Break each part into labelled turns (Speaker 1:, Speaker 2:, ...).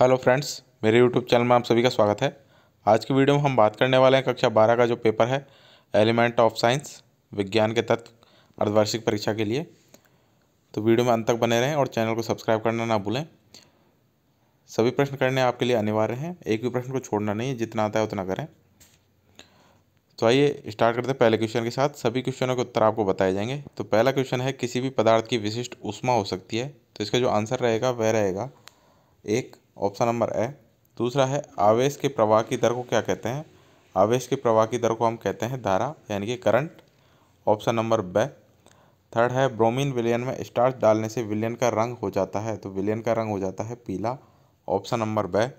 Speaker 1: hello friends मेरे YouTube channel में आप सभी का स्वागत है आज की वीडियो में हम बात करने वाले हैं कक्षा बारह का जो पेपर है एलिमेंट ऑफ साइंस विज्ञान के तत्व अर्धवार्षिक परीक्षा के लिए तो वीडियो में अंत तक बने रहें और चैनल को सब्सक्राइब करना ना भूलें सभी प्रश्न करने आपके लिए अनिवार्य हैं एक भी प्रश्न को छोड़ना नहीं है जितना आता है उतना करें तो आइए स्टार्ट करते हैं पहले क्वेश्चन के साथ सभी क्वेश्चनों के उत्तर आपको बताए जाएंगे तो पहला क्वेश्चन है किसी भी पदार्थ की विशिष्ट उष्मा हो सकती है तो इसका जो आंसर रहेगा वह रहेगा एक ऑप्शन नंबर ए दूसरा है आवेश के प्रवाह की दर को क्या कहते हैं आवेश के प्रवाह की दर को हम कहते हैं धारा यानी कि करंट ऑप्शन नंबर ब थर्ड है ब्रोमीन विलियन में स्टार्च डालने से विलियन का रंग हो जाता है तो विलियन का रंग हो जाता है पीला ऑप्शन नंबर ब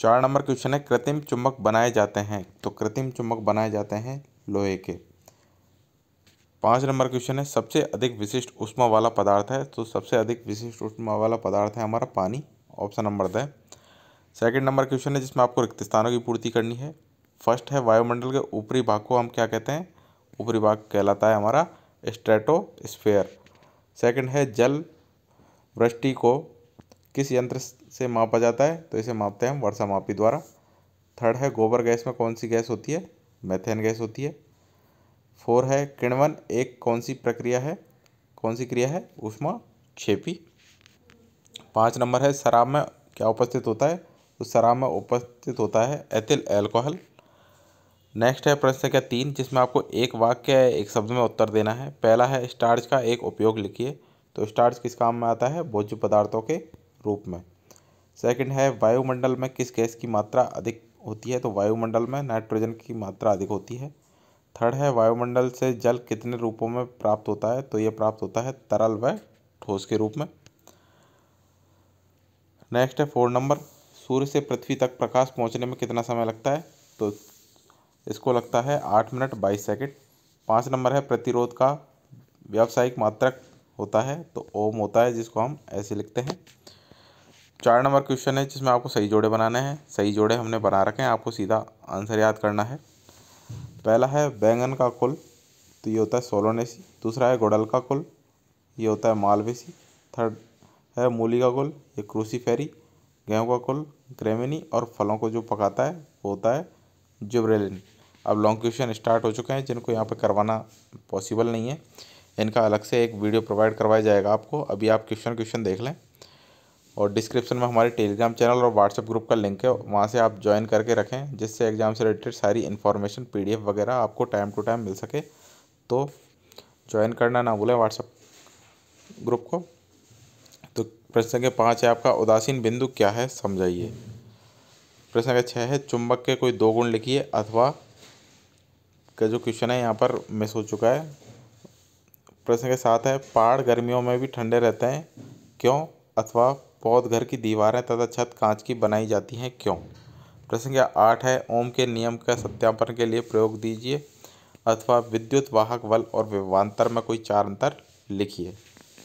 Speaker 1: चार नंबर क्वेश्चन है कृत्रिम चुंबक बनाए जाते हैं तो कृत्रिम चुंबक बनाए जाते हैं लोहे के पाँच नंबर क्वेश्चन है सबसे अधिक विशिष्ट उष्मा वाला पदार्थ है तो सबसे अधिक विशिष्ट उष्मा वाला पदार्थ है हमारा पानी option number the second number question है जिसमें आपको रिक्त स्थानों की पूर्ति करनी है फर्स्ट है वायुमंडल के ऊपरी भाग को हम क्या कहते हैं ऊपरी भाग कहलाता है हमारा स्ट्रेटोस्फेयर सेकंड है जल वृष्टि को किस यंत्र से मापा जाता है तो इसे मापते हैं हम वर्षा मापी द्वारा थर्ड है गोबर गैस में कौन सी गैस होती है मैथेन गैस होती है फोर है किणवन एक कौन सी प्रक्रिया है कौन सी क्रिया है उष्मा छेपी पाँच नंबर है शराब में क्या उपस्थित होता है तो शराब में उपस्थित होता है एथिल एल्कोहल नेक्स्ट है प्रश्न संख्या तीन जिसमें आपको एक वाक्य एक शब्द में उत्तर देना है पहला है स्टार्च का एक उपयोग लिखिए तो स्टार्च किस काम में आता है भोज्य पदार्थों के रूप में सेकंड है वायुमंडल में किस गैस की मात्रा अधिक होती है तो वायुमंडल में नाइट्रोजन की मात्रा अधिक होती है थर्ड है वायुमंडल से जल कितने रूपों में प्राप्त होता है तो ये प्राप्त होता है तरल व ठोस के रूप में नेक्स्ट है फोर नंबर सूर्य से पृथ्वी तक प्रकाश पहुंचने में कितना समय लगता है तो इसको लगता है आठ मिनट बाईस सेकेंड पाँच नंबर है प्रतिरोध का व्यावसायिक मात्रक होता है तो ओम होता है जिसको हम ऐसे लिखते हैं चार नंबर क्वेश्चन है जिसमें आपको सही जोड़े बनाने हैं सही जोड़े हमने बना रखे हैं आपको सीधा आंसर याद करना है पहला है बैंगन का कुल तो ये होता है सोलोनेसी दूसरा है गुड़ल का कुल ये होता है मालवेसी थर्ड है मूली का गुल ये क्रूसीफेरी गेहूँ का कुल ग्रेमिनी और फलों को जो पकाता है वो होता है जुबरेलिन अब लॉन्ग क्वेश्चन स्टार्ट हो चुके हैं जिनको यहाँ पे करवाना पॉसिबल नहीं है इनका अलग से एक वीडियो प्रोवाइड करवाया जाएगा आपको अभी आप क्वेश्चन क्वेश्चन देख लें और डिस्क्रिप्शन में हमारे टेलीग्राम चैनल और व्हाट्सएप ग्रुप का लिंक है वहाँ से आप ज्वाइन करके रखें जिससे एग्ज़ाम से रिलेटेड सारी इन्फॉर्मेशन पीडीएफ वगैरह आपको टाइम टू टाइम मिल सके तो ज्वाइन करना ना भूलें व्हाट्सएप ग्रुप को तो प्रश्न संख्या पाँच है आपका उदासीन बिंदु क्या है समझाइए प्रश्न संख्या छः है चुंबक के कोई दो गुण लिखिए अथवा का जो क्वेश्चन है यहाँ पर मिस हो चुका है प्रश्न संख्या सात है पहाड़ गर्मियों में भी ठंडे रहते हैं क्यों अथवा पौध घर की दीवारें तथा छत कांच की बनाई जाती हैं क्यों प्रश्न संख्या आठ है ओम के नियम का सत्यापन के लिए प्रयोग दीजिए अथवा विद्युत वाहक बल और विवान्तर में कोई चार अंतर लिखिए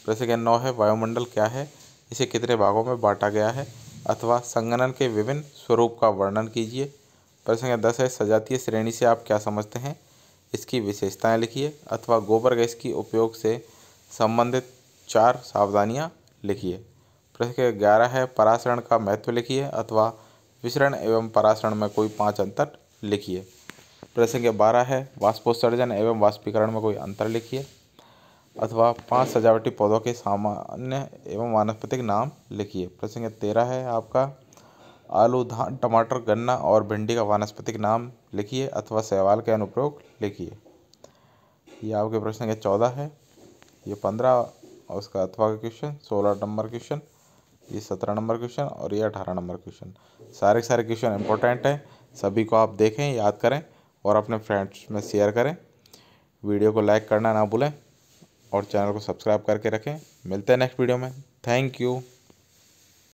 Speaker 1: प्रश्न क्या नौ है वायुमंडल क्या है इसे कितने भागों में बांटा गया है अथवा संगणन के विभिन्न स्वरूप का वर्णन कीजिए प्रश्न क्या दस है सजातीय श्रेणी से आप क्या समझते हैं इसकी विशेषताएं लिखिए अथवा गोबर गैस की उपयोग से संबंधित चार सावधानियां लिखिए प्रश्न ग्यारह है पराशरण का महत्व लिखिए अथवा विसरण एवं पराशरण में कोई पाँच अंतर लिखिए प्रश्न बारह है वाष्पोत्सर्जन एवं वाष्पीकरण में कोई अंतर लिखिए अथवा पाँच सजावटी पौधों के सामान्य एवं वानस्पतिक नाम लिखिए प्रश्न संख्या तेरह है आपका आलू धान टमाटर गन्ना और भिंडी का वानस्पतिक नाम लिखिए अथवा सवाल के अनुप्रयोग लिखिए ये आपके प्रश्न संख्या चौदह है ये पंद्रह और उसका अथवा का क्वेश्चन सोलह नंबर क्वेश्चन ये सत्रह नंबर क्वेश्चन और ये अठारह नंबर क्वेश्चन सारे सारे क्वेश्चन इंपॉर्टेंट हैं सभी को आप देखें याद करें और अपने फ्रेंड्स में शेयर करें वीडियो को लाइक करना ना भूलें और चैनल को सब्सक्राइब करके रखें मिलते हैं नेक्स्ट वीडियो में थैंक यू